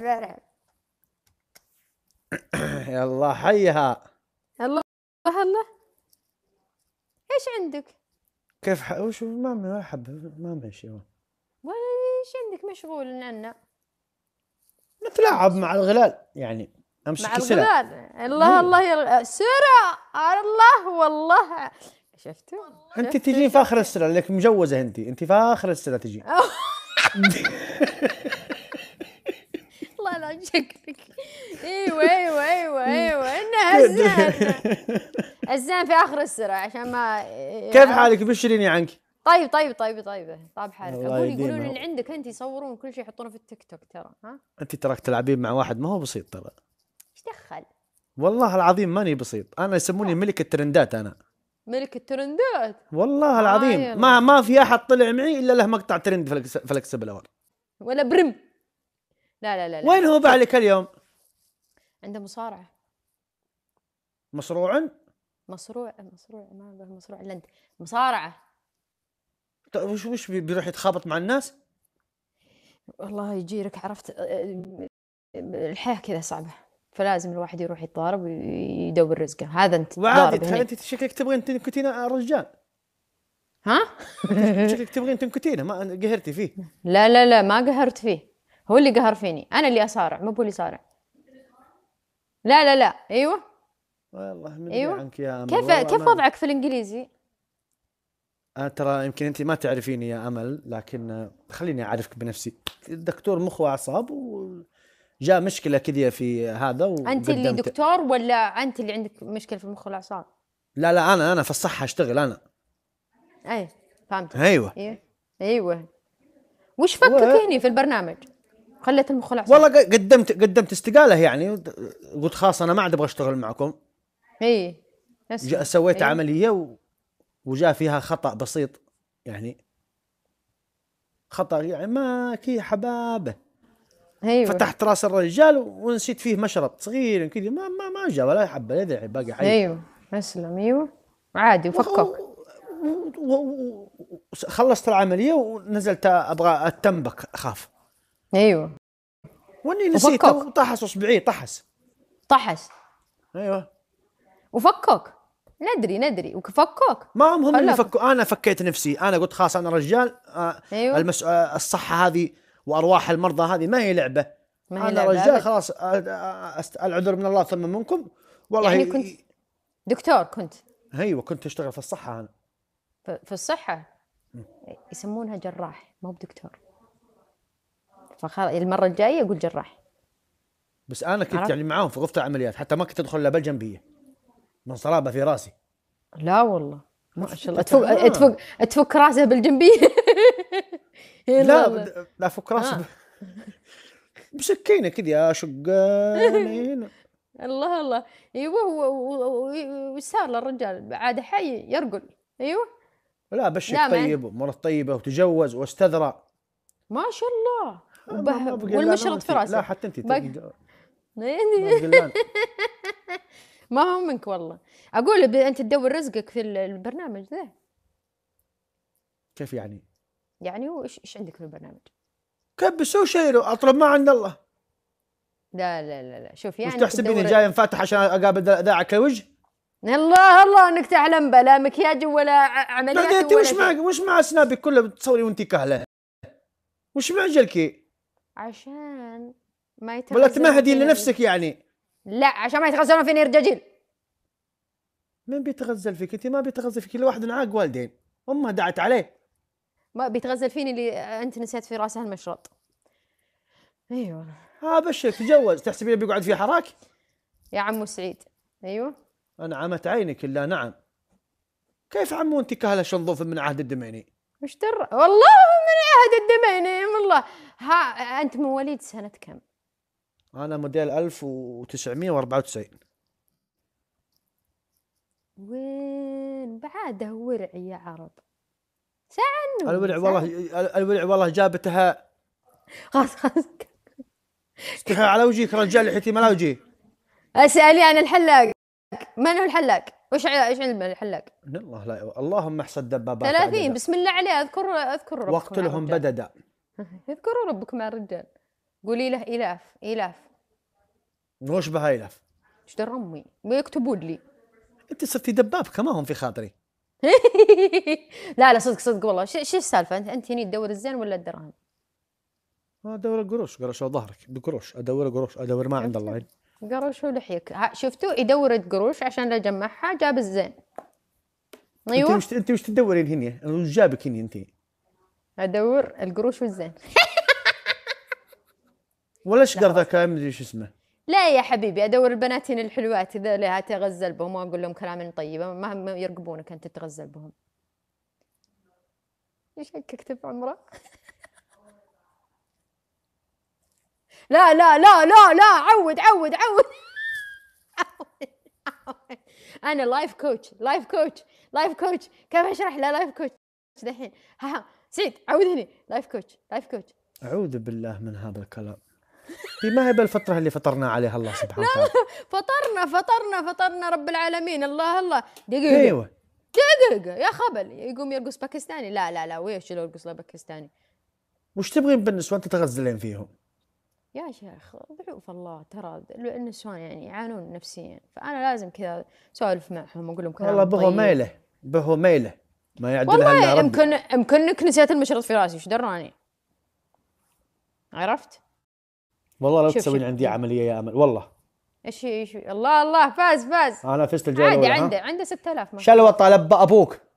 يلا حيها الله الله ايش عندك؟ كيف ح... وش ما ما احب ما ماشي وش عندك مشغول عنا؟ نتلاعب مع الغلال يعني امسك مع الغلال سلع. الله الله يلغ... سرع الله والله شفتوا؟ انت تجين فاخر السلع لك مجوزه انت انت فاخر السلع تجين شكلك ايوه ايوه ايوه ايوه انه الزام الزام في اخر السرعه عشان ما كيف حالك بشريني عنك طيب طيب طيب طيب طاب حالك اقول يقولون اللي عندك انت يصورون كل شيء يحطونه في التيك توك ترى ها انت تراك تلعبين مع واحد ما هو بسيط ترى ايش دخل والله العظيم ماني بسيط انا يسموني ملك الترندات انا ملك الترندات والله العظيم آه ما ما في احد طلع معي الا له مقطع ترند فلكسبل اول ولا برم لا لا لا, لا. وين هو بعلك اليوم؟ عنده مصارعه مصروع؟ مصروع مصروع ما اقول مصروع الا انت مصارعه طيب، وش وش بيروح يتخابط مع الناس؟ والله يجيرك عرفت أه، الحياه كذا صعبه فلازم الواحد يروح يتضارب ويدور رزقه هذا انت وعادي انت شكلك تبغين تنكتين الرجال ها؟ شكلك تبغين تنكتينه ما قهرتي فيه لا لا لا ما قهرت فيه هو اللي قهر فيني انا اللي اصارع مو هو اللي يصارع لا لا لا ايوه والله من أيوة. عنك يا امل كيف كيف وضعك في الانجليزي؟ أنا آه، ترى يمكن انت ما تعرفيني يا امل لكن آه، خليني اعرفك بنفسي دكتور مخ واعصاب وجاء مشكله كذا في هذا انت اللي دكتور ولا انت اللي عندك مشكله في المخ والاعصاب؟ لا لا انا انا في الصحه اشتغل انا اي فهمت ايوه ايوه, أيوة. وش فكك هني في البرنامج؟ خليت المخلع والله قدمت قدمت استقاله يعني قلت خلاص انا ما عاد ابغى اشتغل معكم اي سويت هي. عمليه و... وجاء فيها خطا بسيط يعني خطا يعني ما كي حبابه ايوه فتحت راس الرجال ونسيت فيه مشرط صغير كذا ما ما ما جاء ولا حبه لا ذرع باقي حي ايوه اسلم ايوه عادي وفكك خلصت العمليه ونزلت ابغى اتنبك اخاف ايوه واني نسيت طحس اصبعي طحس طحس ايوه وفكوك ندري ندري وفكوك ما هم هم اللي فكوا انا فكيت نفسي انا قلت خلاص انا رجال آه، أيوة. المس... آه، الصحه هذه وارواح المرضى هذه ما هي لعبه ما هي انا لعبة رجال أبد. خلاص آه، أست... العذر من الله ثم منكم والله يعني كنت دكتور كنت ايوه كنت اشتغل في الصحه انا في الصحه يسمونها جراح مو بدكتور فالمره الجايه اقول جراح بس انا كنت يعني معاهم في غرفه العمليات حتى ما كنت ادخل الا بالجنبيه من صلابه في راسي لا والله ما شاء الله تفك تفك تفك راسه بالجنبيه لا لا افك راسه آه. بسكينه كذا اشق الله الله ايوه وش للرجال عاد حي يرقل ايوه لا بشك طيب ومرة طيبه وتجوز واستذرى ما شاء الله والمشرط في راسه لا حتى انت ما يعني. هو منك والله اقول انت تدور رزقك في البرنامج ذا كيف يعني؟ يعني وش ايش عندك في البرنامج؟ كيف بسوي شيء اطلب ما عند الله لا لا لا لا شوف يعني تحسبيني جاي انفتح عشان اقابل ذا الوجه؟ الله الله انك تعلم بلا مكياج ولا عمليات ولا انت وش مع وش مع سنابك كله بتصوري وانت كهله؟ وش معجلك؟ عشان ما يتغزلون ولا تمهدي لنفسك يعني لا عشان ما يتغزلون فيني رجاجيل من بيتغزل فيك انت ما بيتغزل فيك الا واحد نعاق والدين امه دعت عليه ما بيتغزل فيني اللي انت نسيت في راسها المشرط ايوه ها ابشر تجوز تحسبين بيقعد في حراك يا عمو سعيد ايوه انعمت عينك الا نعم كيف عمو انت كهله شنظوف من عهد الدميني وش تر والله من عهد الدمين والله ها انت مواليد سنه كم؟ انا موديل 1994 وين بعده ورع يا عرب ساعة الورع والله الورع والله جابتها خلاص خلاص استحى على وجهك رجال لحيتي ما لا وجهي اسالي عن الحلاق من هو الحلاق؟ وش ايش علم الحلاق؟ الله لا اللهم احصد دبابات 30 بسم الله عليه اذكر اذكر ربكم واقتلهم بددا اذكروا ربكم يا رجال قولي له الاف الاف وش بها الاف؟ ايش در امي؟ ويكتبون لي انت صرتي دباب كما هم في خاطري لا لا صدق صدق والله شو السالفه انت انت هني تدور الزين ولا الدراهم؟ ادور قروش قروش ظهرك بقروش ادور قروش ادور ما عند الله قروش ولحيك شفتوا يدور قروش عشان لا يجمعها جاب الزين ايوه انت وش انت وش تدورين هني؟ وش جابك هني انت؟ ادور القروش والزين ولا ايش قرضك ادري ايش اسمه لا يا حبيبي ادور البناتين الحلوات ذولي اتغزل بهم واقول لهم كلام طيب ما يرقبونك انت تتغزل بهم ايش هيك اكتب عمره لا لا لا لا لا عود عود عود انا لايف كوتش لايف كوتش لايف كوتش كيف اشرح له لايف كوتش دحين ها, ها سعيد عود هنا لايف كوتش لايف كوتش اعوذ بالله من هذا الكلام في ما هي بالفطره اللي فطرنا عليها الله سبحانه وتعالى فطرنا فطرنا فطرنا رب العالمين الله الله دقيقه ايوه دقيقه يا خبل يقوم يرقص باكستاني لا لا لا ويش يرقص باكستاني وش تبغين بالنسوان تتغزلين فيهم يا شيخ ضعوف الله ترى النسوان يعني يعانون نفسيا فانا لازم كذا سولف معهم واقول لهم كلام والله بهو طيب. ميله بهو ميله ما يعدلها الا ربي يمكن يمكنك نسيت المشرط في راسي ايش دراني عرفت؟ والله لو تسوين عندي عمليه يا امل والله ايش ايش الله الله فاز فاز انا فزت الجوله عندي عنده عنده 6000 شلوه طلب ابوك